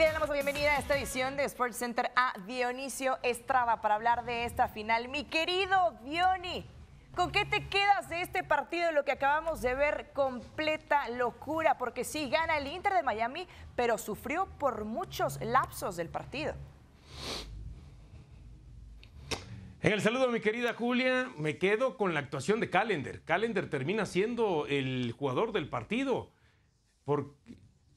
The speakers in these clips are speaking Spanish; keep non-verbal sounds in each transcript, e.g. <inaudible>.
le damos la bienvenida a esta edición de Sports Center a Dionisio Estrada para hablar de esta final. Mi querido Diony, ¿con qué te quedas de este partido? Lo que acabamos de ver, completa locura, porque sí, gana el Inter de Miami, pero sufrió por muchos lapsos del partido. En el saludo, mi querida Julia, me quedo con la actuación de Calendar. Calendar termina siendo el jugador del partido. Porque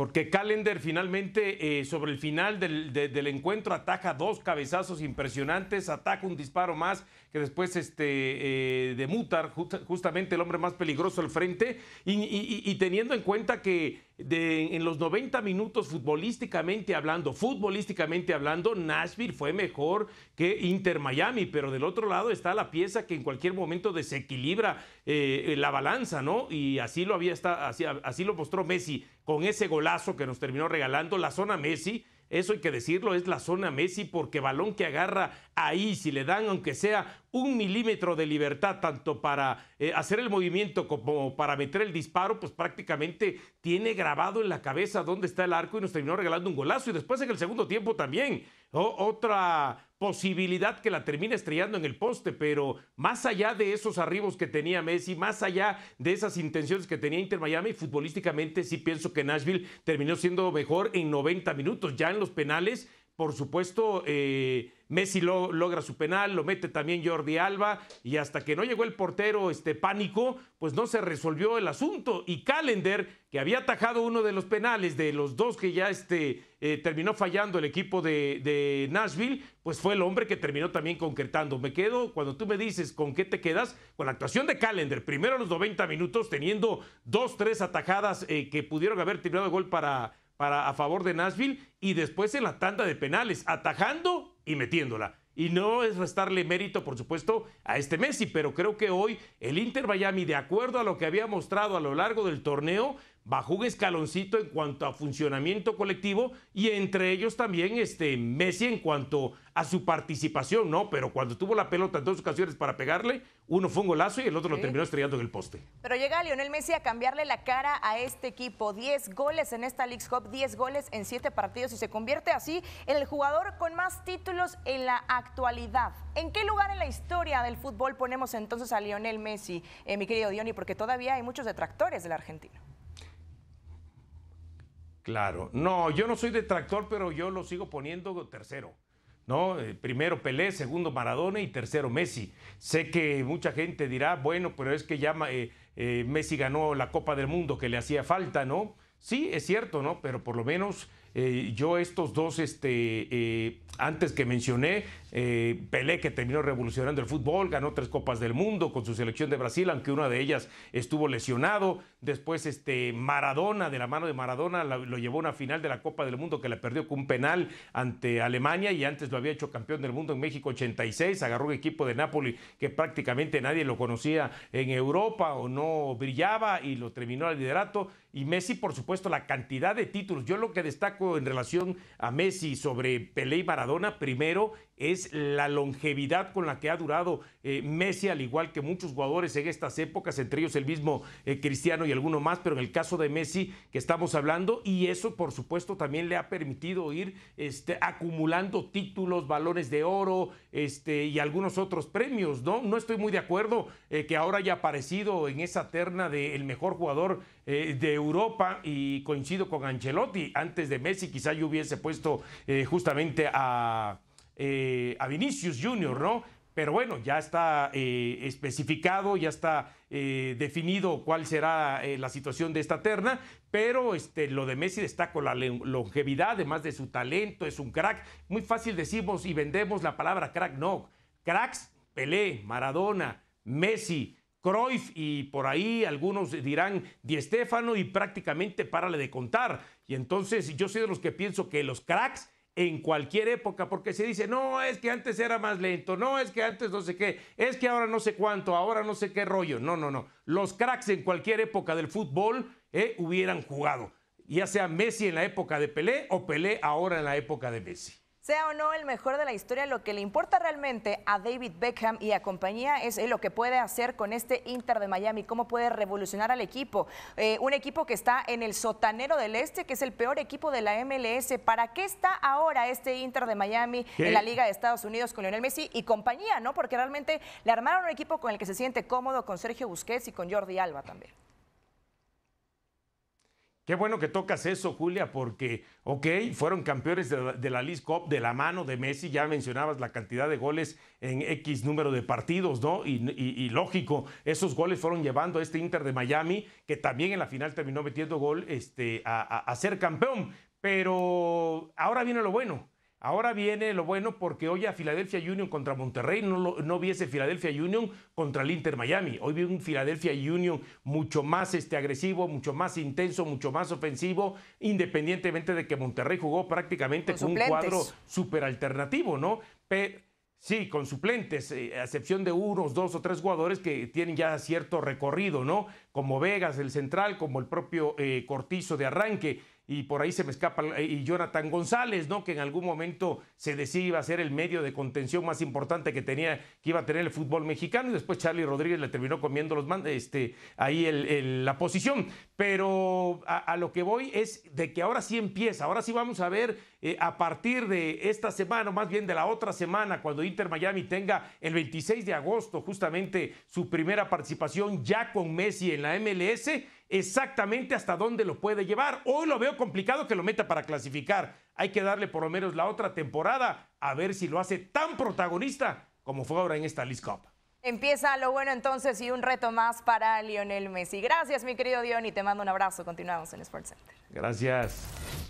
porque Calender finalmente, eh, sobre el final del, encuentro, ataca dos cabezazos impresionantes, ataca un disparo más que después este, eh, de Mutar, justamente el hombre más peligroso al frente, y, teniendo en cuenta que en los 90 minutos futbolísticamente hablando, futbolísticamente hablando, Nashville fue mejor que Inter Miami, pero del otro lado está la pieza que en cualquier momento desequilibra eh, la balanza, ¿no? Y así lo, había, está, así, así lo mostró Messi con ese golazo que nos terminó regalando la zona Messi eso hay que decirlo, es la zona Messi porque balón que agarra ahí, si le dan aunque sea un milímetro de libertad, tanto para eh, hacer el movimiento como para meter el disparo, pues prácticamente tiene grabado en la cabeza dónde está el arco y nos terminó regalando un golazo. Y después en el segundo tiempo también, otra posibilidad que la termine estrellando en el poste, pero más allá de esos arribos que tenía Messi, más allá de esas intenciones que tenía Inter Miami, futbolísticamente sí pienso que Nashville terminó siendo mejor en 90 minutos, ya en los penales, por supuesto. Eh, Messi lo, logra su penal, lo mete también Jordi Alba y hasta que no llegó el portero este pánico, pues no se resolvió el asunto y Callender que había atajado uno de los penales de los dos que ya este, eh, terminó fallando el equipo de, Nashville, pues fue el hombre que terminó también concretando. Me quedo, cuando tú me dices con qué te quedas, con la actuación de Callender. Primero los 90 minutos, teniendo dos, tres atajadas eh, que pudieron haber tirado el gol para, para, a favor de Nashville, y después en la tanda de penales, atajando y metiéndola. Y no es restarle mérito, por supuesto, a este Messi, pero creo que hoy el Inter Miami, de acuerdo a lo que había mostrado a lo largo del torneo, bajó un escaloncito en cuanto a funcionamiento colectivo y entre ellos también este, Messi en cuanto a su participación, ¿no? Pero cuando tuvo la pelota en dos ocasiones para pegarle, uno fue un golazo y el otro lo terminó estrellando en el poste. Pero llega Lionel Messi a cambiarle la cara a este equipo. 10 goles en esta League Cup, 10 goles en siete partidos y se convierte así en el jugador con más títulos en la actualidad. ¿En qué lugar en la historia del fútbol ponemos entonces a Lionel Messi, eh, mi querido Diony? Porque todavía hay muchos detractores del argentino. Claro, no, yo no soy detractor, pero yo lo sigo poniendo tercero. ¿no? Eh, primero Pelé, segundo Maradona y tercero Messi. Sé que mucha gente dirá, bueno, pero es que ya eh, eh, Messi ganó la Copa del Mundo que le hacía falta, ¿no? Sí, es cierto, ¿no? Pero por lo menos yo estos dos este, antes que mencioné, eh, Pelé que terminó revolucionando el fútbol, ganó tres Copas del Mundo con su selección de Brasil, aunque una de ellas estuvo lesionado. Después este, Maradona, de la mano de Maradona, lo llevó a una final de la Copa del Mundo que la perdió con un penal ante Alemania y antes lo había hecho campeón del mundo en México 86, agarró un equipo de Nápoles que prácticamente nadie lo conocía en Europa o no brillaba y lo terminó al liderato. Y Messi, por supuesto, la cantidad de títulos. Yo lo que destaco en relación a Messi sobre Pelé y Maradona, primero es la longevidad con la que ha durado eh, Messi, al igual que muchos jugadores en estas épocas, entre ellos el mismo eh, Cristiano y alguno más, pero en el caso de Messi que estamos hablando, y eso por supuesto también le ha permitido ir este, acumulando títulos, balones de oro este, y algunos otros premios, ¿no? No estoy muy de acuerdo eh, que ahora haya aparecido en esa terna del mejor jugador de Europa y coincido con Ancelotti, antes de Messi quizá yo hubiese puesto justamente a... Eh, a Vinicius Junior, ¿no? Pero bueno, ya está eh, especificado, ya está eh, definido cuál será la situación de esta terna, pero este, lo de Messi con la longevidad, además de su talento, es un crack. Muy fácil decimos y vendemos la palabra crack, no. Cracks, Pelé, Maradona, Messi, Cruyff y por ahí algunos dirán Di Stefano y prácticamente párale de contar. Y entonces yo soy de los que pienso que los cracks en cualquier época, porque se dice, no, es que antes era más lento, no, es que antes no sé qué, es que ahora no sé cuánto, ahora no sé qué rollo. No, no, no. Los cracks en cualquier época del fútbol eh, hubieran jugado, ya sea Messi en la época de Pelé o Pelé ahora en la época de Messi. Sea o no el mejor de la historia, lo que le importa realmente a David Beckham y a compañía es eh, lo que puede hacer con este Inter de Miami, cómo puede revolucionar al equipo. Eh, un equipo que está en el sotanero del Este, que es el peor equipo de la MLS. ¿Para qué está ahora este Inter de Miami en la Liga de Estados Unidos con Lionel Messi y compañía? ¿no? Porque realmente le armaron un equipo con el que se siente cómodo, con Sergio Busquets y con Jordi Alba también. Qué bueno que tocas eso, Julia, porque, ok, fueron campeones de la, de Cup de la mano de Messi, ya mencionabas la cantidad de goles en X número de partidos, ¿no? Y, lógico, esos goles fueron llevando a este Inter de Miami, que también en la final terminó metiendo gol, este, a ser campeón. Pero ahora viene lo bueno, Ahora viene lo bueno porque hoy a Filadelfia Union contra Monterrey no, viese no Union contra el Inter Miami. Hoy vi un Filadelfia Union mucho más este, agresivo, mucho más intenso, mucho más ofensivo, independientemente de que Monterrey jugó prácticamente con, un cuadro súper alternativo, ¿no? Sí, con suplentes, eh, a excepción de unos, dos o tres jugadores que tienen ya cierto recorrido, ¿no? Como Vegas, el central, como el propio eh, Cortizo de arranque y por ahí se me escapa, eh, y Jonathan González, ¿no? Que en algún momento se decía iba a ser el medio de contención más importante que tenía, que iba a tener el fútbol mexicano, y después Charlie Rodríguez le terminó comiendo los este, ahí la posición. Pero a, lo que voy es de que ahora sí empieza, ahora sí vamos a ver eh, a partir de esta semana, o más bien de la otra semana, cuando Inter Miami tenga el 26 de agosto justamente su primera participación ya con Messi en la MLS exactamente hasta dónde lo puede llevar. Hoy lo veo complicado que lo meta para clasificar. Hay que darle por lo menos la otra temporada a ver si lo hace tan protagonista como fue ahora en esta League Cup. Empieza lo bueno entonces y un reto más para Lionel Messi. Gracias, mi querido Dion, y te mando un abrazo. Continuamos en Sports Center. Gracias.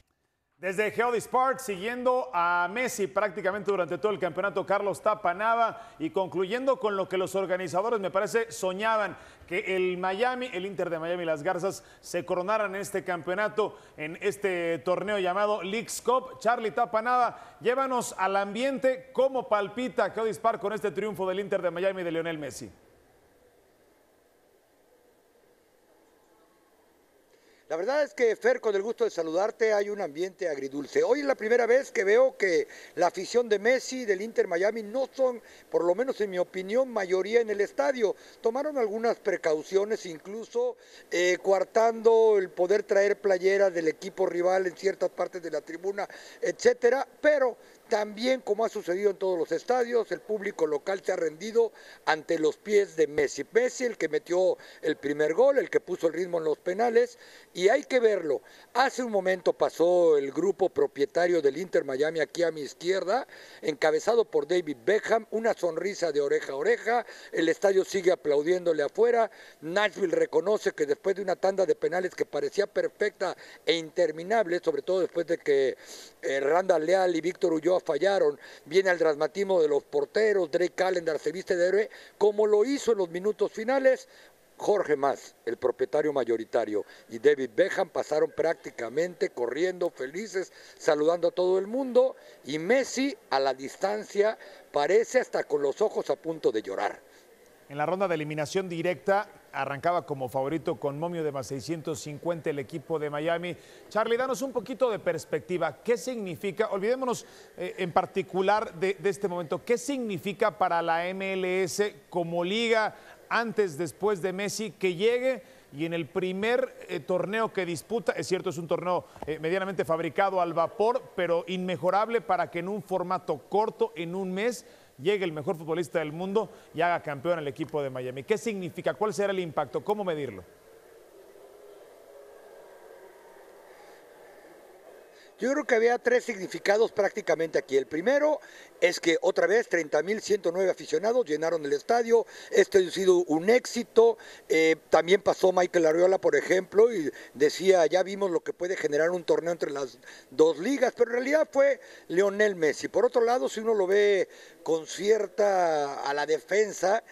Desde Geodis siguiendo a Messi prácticamente durante todo el campeonato, Carlos Tapanaba, y concluyendo con lo que los organizadores, me parece, soñaban, que el Miami, el Inter de Miami y las Garzas se coronaran en este campeonato, en este torneo llamado Leagues Cup. Charlie Tapanaba, llévanos al ambiente, cómo palpita Geodis Park con este triunfo del Inter de Miami y de Lionel Messi. La verdad es que, Fer, con el gusto de saludarte, hay un ambiente agridulce. Hoy es la primera vez que veo que la afición de Messi, del Inter Miami, no son, por lo menos en mi opinión, mayoría en el estadio. Tomaron algunas precauciones, incluso eh, coartando el poder traer playeras del equipo rival en ciertas partes de la tribuna, etcétera, pero también, como ha sucedido en todos los estadios, el público local se ha rendido ante los pies de Messi. Messi, el que metió el primer gol, el que puso el ritmo en los penales, y hay que verlo. Hace un momento pasó el grupo propietario del Inter Miami aquí a mi izquierda, encabezado por David Beckham, una sonrisa de oreja a oreja, el estadio sigue aplaudiéndole afuera, Nashville reconoce que después de una tanda de penales que parecía perfecta e interminable, sobre todo después de que eh, Randall Leal y Víctor Ulloa fallaron, viene el dramatismo de los porteros, Drake Calendar se viste de héroe, como lo hizo en los minutos finales, Jorge más, el propietario mayoritario, y David Beckham pasaron prácticamente corriendo felices, saludando a todo el mundo, y Messi a la distancia parece hasta con los ojos a punto de llorar. En la ronda de eliminación directa, arrancaba como favorito con momio de más 650 el equipo de Miami. Charlie, danos un poquito de perspectiva. ¿Qué significa? Olvidémonos eh, en particular de, este momento. ¿Qué significa para la MLS como liga antes, después de Messi, que llegue y en el primer eh, torneo que disputa, es cierto, es un torneo eh, medianamente fabricado al vapor, pero inmejorable para que en un formato corto, en un mes, llegue el mejor futbolista del mundo y haga campeón el equipo de Miami. ¿Qué significa? ¿Cuál será el impacto? ¿Cómo medirlo? Yo creo que había tres significados prácticamente aquí. El primero es que otra vez 30.109 aficionados llenaron el estadio. Esto ha sido un éxito. Eh, también pasó Michael Arriola, por ejemplo, y decía, ya vimos lo que puede generar un torneo entre las dos ligas, pero en realidad fue Leonel Messi. Por otro lado, si uno lo ve con cierta a la defensa,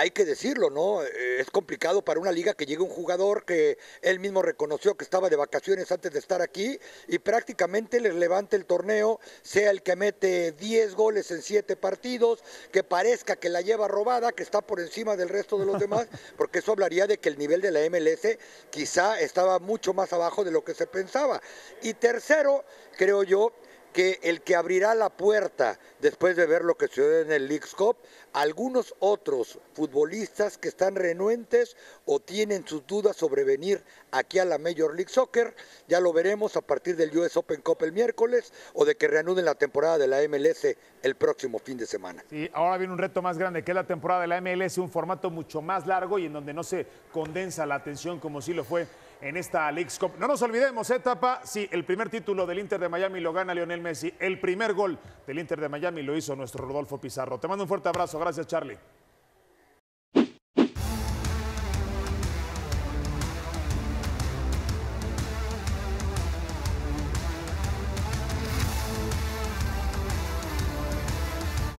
hay que decirlo, ¿no? Eh, es complicado para una liga que llegue un jugador que él mismo reconoció que estaba de vacaciones antes de estar aquí y prácticamente le levante el torneo, sea el que mete 10 goles en 7 partidos, que parezca que la lleva robada, que está por encima del resto de los demás, <laughs> porque eso hablaría de que el nivel de la MLS quizá estaba mucho más abajo de lo que se pensaba. Y tercero, creo yo, que el que abrirá la puerta después de ver lo que sucede en el League Cup, algunos otros futbolistas que están renuentes o tienen sus dudas sobre venir aquí a la Major League Soccer, ya lo veremos a partir del US Open Cup el miércoles o de que reanuden la temporada de la MLS el próximo fin de semana. Sí, ahora viene un reto más grande que es la temporada de la MLS, un formato mucho más largo y en donde no se condensa la atención como sí lo fue en esta Leagues Cup. No nos olvidemos, etapa, ¿eh, sí, el primer título del Inter de Miami lo gana Lionel Messi, el primer gol del Inter de Miami lo hizo nuestro Rodolfo Pizarro. Te mando un fuerte abrazo, gracias Charlie.